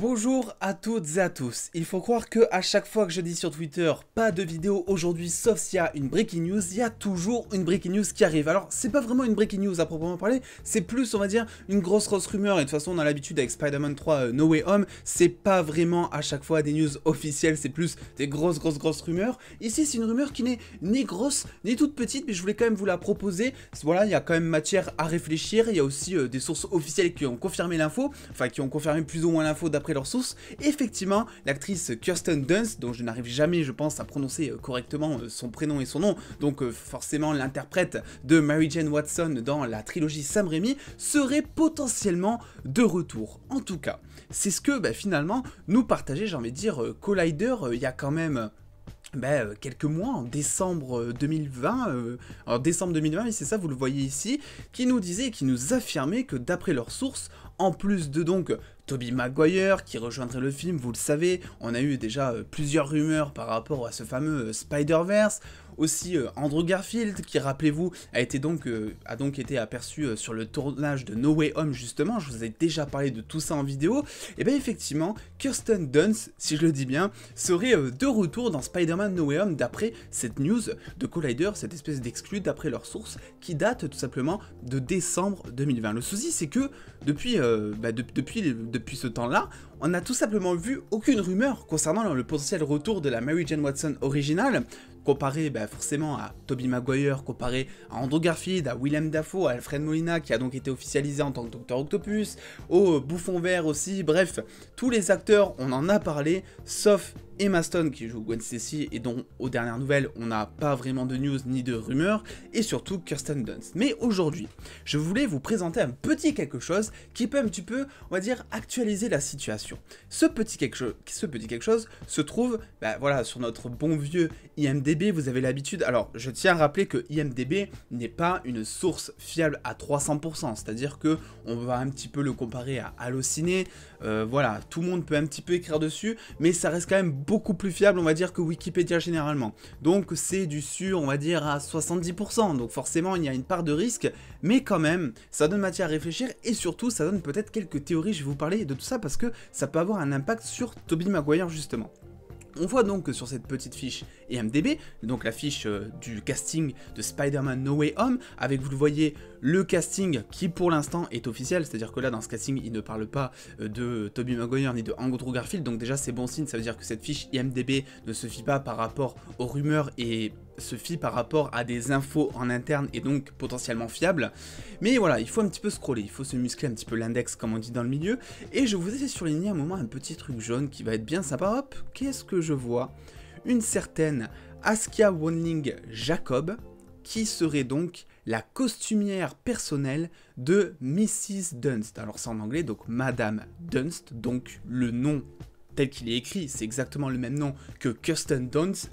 Bonjour à toutes et à tous. Il faut croire que à chaque fois que je dis sur Twitter pas de vidéo aujourd'hui sauf s'il y a une breaking news, il y a toujours une breaking news qui arrive. Alors c'est pas vraiment une breaking news à proprement parler, c'est plus on va dire une grosse grosse rumeur et de toute façon on a l'habitude avec Spider-Man 3 euh, No Way Home, c'est pas vraiment à chaque fois des news officielles, c'est plus des grosses grosses grosses rumeurs. Ici c'est une rumeur qui n'est ni grosse ni toute petite mais je voulais quand même vous la proposer. Voilà, il y a quand même matière à réfléchir, il y a aussi euh, des sources officielles qui ont confirmé l'info, enfin qui ont confirmé plus ou moins l'info d'après leurs leur source. Effectivement, l'actrice Kirsten Dunst, dont je n'arrive jamais, je pense, à prononcer euh, correctement euh, son prénom et son nom, donc euh, forcément l'interprète de Mary Jane Watson dans la trilogie Sam Raimi, serait potentiellement de retour. En tout cas, c'est ce que bah, finalement nous partageait, j'ai envie de dire, Collider il y a quand même bah, quelques mois, en décembre 2020, en décembre 2020, c'est ça, vous le voyez ici, qui nous disait, qui nous affirmait que d'après leurs sources, en plus de donc Toby Maguire qui rejoindrait le film, vous le savez, on a eu déjà euh, plusieurs rumeurs par rapport à ce fameux euh, Spider-Verse, aussi euh, Andrew Garfield qui, rappelez-vous, a, été donc, euh, a donc été aperçu euh, sur le tournage de No Way Home justement, je vous ai déjà parlé de tout ça en vidéo, et eh bien effectivement, Kirsten Dunst, si je le dis bien, serait de retour dans Spider-Man No Way Home d'après cette news de Collider, cette espèce d'exclu d'après leurs sources, qui date tout simplement de décembre 2020. Le souci c'est que depuis, bah, depuis, depuis ce temps-là, on n'a tout simplement vu aucune rumeur concernant le potentiel retour de la Mary Jane Watson originale, comparé bah, forcément à Toby Maguire, comparé à Andrew Garfield, à Willem Dafoe, à Alfred Molina qui a donc été officialisé en tant que Docteur Octopus, au Bouffon Vert aussi, bref, tous les acteurs, on en a parlé, sauf Emma Stone qui joue Gwen Stacy et dont, aux dernières nouvelles, on n'a pas vraiment de news ni de rumeurs, et surtout Kirsten Dunst. Mais aujourd'hui, je voulais vous présenter un petit quelque chose qui peut un petit peu, on va dire, actualiser la situation. Ce petit quelque, chose, ce petit quelque chose se trouve, bah voilà, sur notre bon vieux IMDB, vous avez l'habitude. Alors, je tiens à rappeler que IMDB n'est pas une source fiable à 300%, c'est-à-dire que on va un petit peu le comparer à Allociné, euh, voilà, tout le monde peut un petit peu écrire dessus, mais ça reste quand même beaucoup plus fiable, on va dire, que Wikipédia généralement. Donc c'est du sur, on va dire, à 70%. Donc forcément, il y a une part de risque, mais quand même, ça donne matière à réfléchir et surtout, ça donne peut-être quelques théories. Je vais vous parler de tout ça parce que ça peut avoir un impact sur Toby Maguire justement. On voit donc sur cette petite fiche IMDB, e donc la fiche euh, du casting de Spider-Man No Way Home, avec vous le voyez le casting qui pour l'instant est officiel, c'est-à-dire que là dans ce casting il ne parle pas euh, de Toby Maguire ni de Andrew Garfield, donc déjà c'est bon signe, ça veut dire que cette fiche IMDB e ne se fie pas par rapport aux rumeurs et se fie par rapport à des infos en interne et donc potentiellement fiable, Mais voilà, il faut un petit peu scroller, il faut se muscler un petit peu l'index comme on dit dans le milieu. Et je vous ai surligné un moment un petit truc jaune qui va être bien sympa. Hop, qu'est-ce que je vois Une certaine Askia Wanling Jacob qui serait donc la costumière personnelle de Mrs. Dunst. Alors c'est en anglais, donc Madame Dunst, donc le nom tel qu'il est écrit, c'est exactement le même nom que Kirsten Dunst.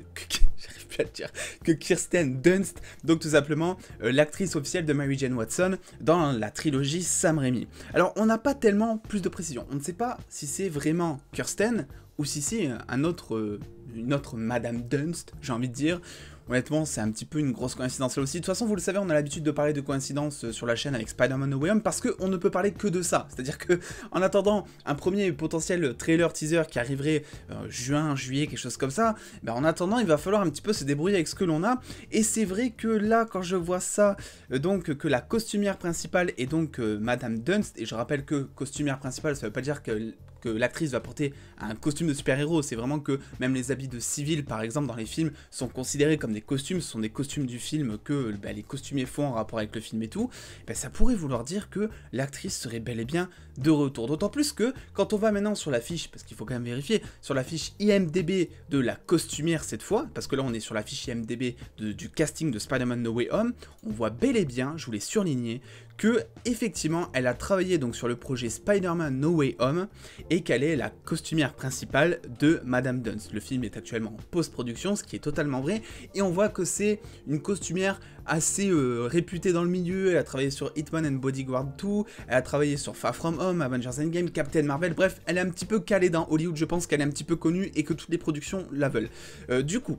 dire, que Kirsten Dunst, donc tout simplement euh, l'actrice officielle de Mary Jane Watson dans la trilogie Sam Raimi. Alors on n'a pas tellement plus de précision, on ne sait pas si c'est vraiment Kirsten ou si c'est un autre, euh, une autre Madame Dunst, j'ai envie de dire, Honnêtement, c'est un petit peu une grosse coïncidence là aussi. De toute façon, vous le savez, on a l'habitude de parler de coïncidences euh, sur la chaîne avec Spider-Man No Way Home parce qu'on ne peut parler que de ça. C'est-à-dire que, en attendant un premier potentiel trailer teaser qui arriverait euh, juin, juillet, quelque chose comme ça, ben en attendant, il va falloir un petit peu se débrouiller avec ce que l'on a. Et c'est vrai que là, quand je vois ça, euh, donc que la costumière principale est donc Madame Dunst, et je rappelle que costumière principale, ça veut pas dire que l'actrice va porter un costume de super-héros, c'est vraiment que même les habits de civil par exemple dans les films sont considérés comme des costumes, ce sont des costumes du film que bah, les costumiers font en rapport avec le film et tout, bah, ça pourrait vouloir dire que l'actrice serait bel et bien de retour. D'autant plus que quand on va maintenant sur la fiche, parce qu'il faut quand même vérifier, sur la fiche IMDB de la costumière cette fois, parce que là on est sur la fiche IMDB du casting de Spider-Man No Way Home, on voit bel et bien, je voulais surligner. surligné, que effectivement elle a travaillé donc sur le projet Spider-Man No Way Home et qu'elle est la costumière principale de Madame Dunst. Le film est actuellement en post-production, ce qui est totalement vrai, et on voit que c'est une costumière assez euh, réputée dans le milieu, elle a travaillé sur Hitman and Bodyguard 2, elle a travaillé sur Far From Home, Avengers Endgame, Captain Marvel, bref, elle est un petit peu calée dans Hollywood, je pense qu'elle est un petit peu connue et que toutes les productions la veulent. Euh, du coup,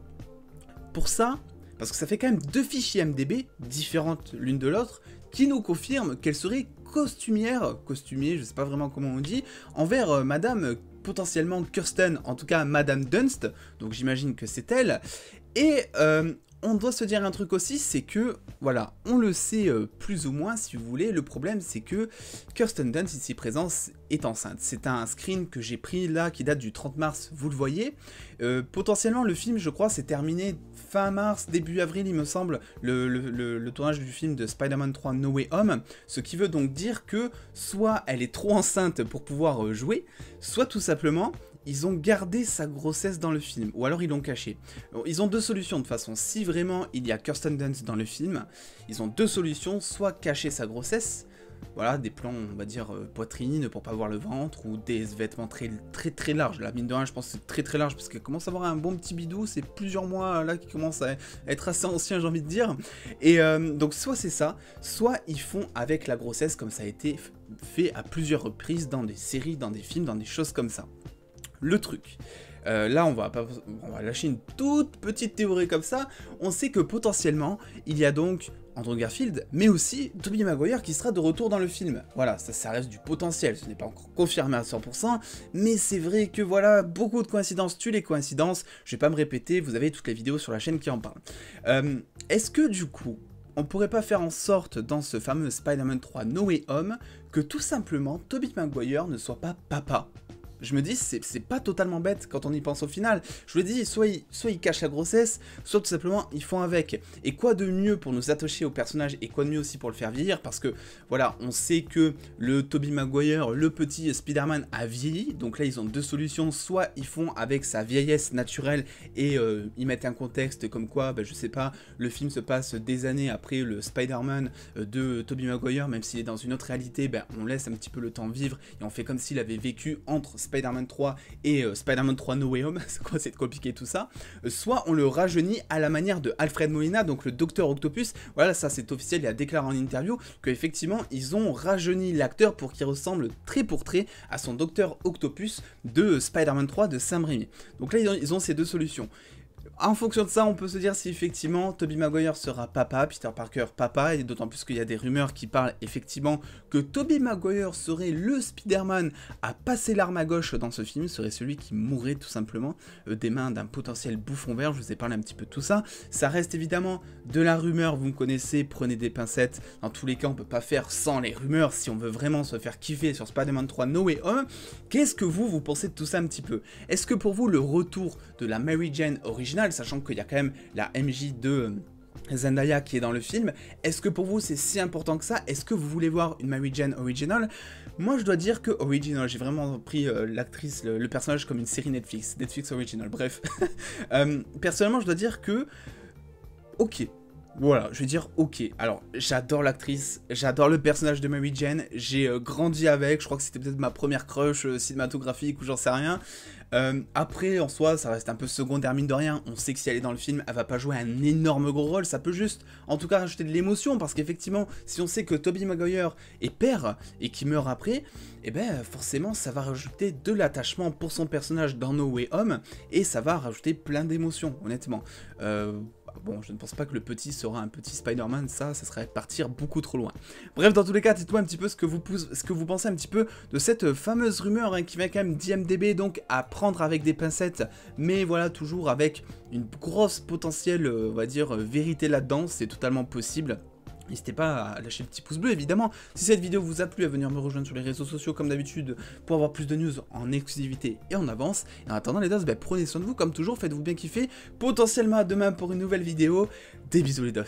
pour ça, parce que ça fait quand même deux fichiers MDB différentes l'une de l'autre, qui nous confirme qu'elle serait costumière, costumier, je sais pas vraiment comment on dit, envers euh, Madame potentiellement Kirsten, en tout cas Madame Dunst, donc j'imagine que c'est elle, et euh, on doit se dire un truc aussi, c'est que, voilà, on le sait euh, plus ou moins si vous voulez, le problème c'est que Kirsten Dunst ici présente est enceinte. C'est un screen que j'ai pris là qui date du 30 mars, vous le voyez. Euh, potentiellement le film je crois s'est terminé fin mars, début avril il me semble, le, tournage du film de Spider-Man 3 No Way Home, ce qui veut donc dire que soit elle est trop enceinte pour pouvoir euh, jouer, soit tout simplement ils ont gardé sa grossesse dans le film, ou alors ils l'ont caché Ils ont deux solutions de façon. Si vraiment il y a Kirsten Dunst dans le film, ils ont deux solutions, soit cacher sa grossesse, voilà, des plans, on va dire, euh, poitrine pour pas voir le ventre, ou des vêtements très très très larges. La mine de rien, je pense c'est très très large, parce qu'elle commence à avoir un bon petit bidou, c'est plusieurs mois là qui commence à être assez ancien, j'ai envie de dire. Et euh, donc, soit c'est ça, soit ils font avec la grossesse, comme ça a été fait à plusieurs reprises dans des séries, dans des films, dans des choses comme ça le truc. Euh, là, on va, pas, lâcher une toute petite théorie comme ça. On sait que potentiellement, il y a donc Andrew Garfield, mais aussi Tobey Maguire qui sera de retour dans le film. Voilà, ça, ça reste du potentiel, ce n'est pas encore confirmé à 100%, mais c'est vrai que voilà, beaucoup de coïncidences tuent les coïncidences, je vais pas me répéter, vous avez toutes les vidéos sur la chaîne qui en parlent. Euh, est-ce que du coup, on pourrait pas faire en sorte dans ce fameux Spider-Man 3 No Way Home que tout simplement Tobey Maguire ne soit pas papa je me dis, c'est pas totalement bête quand on y pense au final. Je vous dis soit ils, cachent la grossesse, soit tout simplement ils font avec. Et quoi de mieux pour nous attacher au personnage et quoi de mieux aussi pour le faire vieillir Parce que voilà, on sait que le Toby Maguire, le petit Spider-Man a vieilli. Donc là, ils ont deux solutions. Soit ils font avec sa vieillesse naturelle et euh, ils mettent un contexte comme quoi, bah, je sais pas, le film se passe des années après le Spider-Man euh, de Toby Maguire, même s'il est dans une autre réalité, bah, on laisse un petit peu le temps vivre et on fait comme s'il avait vécu entre Spider-Man 3 et euh, Spider-Man 3 No Way Home, c'est compliqué tout ça, euh, soit on le rajeunit à la manière de Alfred Molina, donc le docteur Octopus, voilà ça c'est officiel, il a déclaré en interview qu'effectivement ils ont rajeuni l'acteur pour qu'il ressemble très pour trait à son docteur Octopus de euh, Spider-Man 3 de Sam Raimi. Donc là ils ont ces deux solutions. En fonction de ça, on peut se dire si effectivement Toby Maguire sera papa, Peter Parker papa, et d'autant plus qu'il y a des rumeurs qui parlent effectivement que Toby Maguire serait le Spider-Man à passer l'arme à gauche dans ce film, serait celui qui mourrait tout simplement euh, des mains d'un potentiel bouffon vert, je vous ai parlé un petit peu de tout ça. Ça reste évidemment de la rumeur, vous me connaissez, prenez des pincettes. Dans tous les cas, on peut pas faire sans les rumeurs si on veut vraiment se faire kiffer sur Spider-Man 3 No Way Home. Qu'est-ce que vous, vous pensez de tout ça un petit peu Est-ce que pour vous, le retour de la Mary Jane originale sachant qu'il y a quand même la MJ de... Euh, Zendaya qui est dans le film. Est-ce que pour vous c'est si important que ça Est-ce que vous voulez voir une Mary Jane original Moi je dois dire que original, j'ai vraiment pris euh, l'actrice, le, personnage comme une série Netflix, Netflix original, bref. Euh, personnellement je dois dire que... Ok, voilà, je vais dire ok. Alors, j'adore l'actrice, j'adore le personnage de Mary Jane, j'ai euh, grandi avec, je crois que c'était peut-être ma première crush euh, cinématographique ou j'en sais rien. Euh, après, en soi, ça reste un peu secondaire, mine de rien. On sait que si elle est dans le film, elle va pas jouer un énorme gros rôle. Ça peut juste, en tout cas, rajouter de l'émotion. Parce qu'effectivement, si on sait que Toby Maguire est père et qu'il meurt après, eh ben, forcément, ça va rajouter de l'attachement pour son personnage dans No Way Home. Et ça va rajouter plein d'émotions, honnêtement. Bon, je ne pense pas que le petit sera un petit Spider-Man, ça, ça serait partir beaucoup trop loin. Bref, dans tous les cas, dites-moi un petit peu ce que, vous pensez un petit peu de cette euh, fameuse rumeur hein, qui vient quand même d'IMDB, donc à prendre avec des pincettes, mais voilà, toujours avec une grosse potentielle, euh, on va dire, euh, vérité là-dedans, c'est totalement possible. N'hésitez pas à lâcher le petit pouce bleu évidemment. Si cette vidéo vous a plu, à venir me rejoindre sur les réseaux sociaux comme d'habitude pour avoir plus de news en exclusivité et en avance. Et en attendant les dos, ben, prenez soin de vous comme toujours, faites-vous bien kiffer. Potentiellement à demain pour une nouvelle vidéo. Des bisous les dos.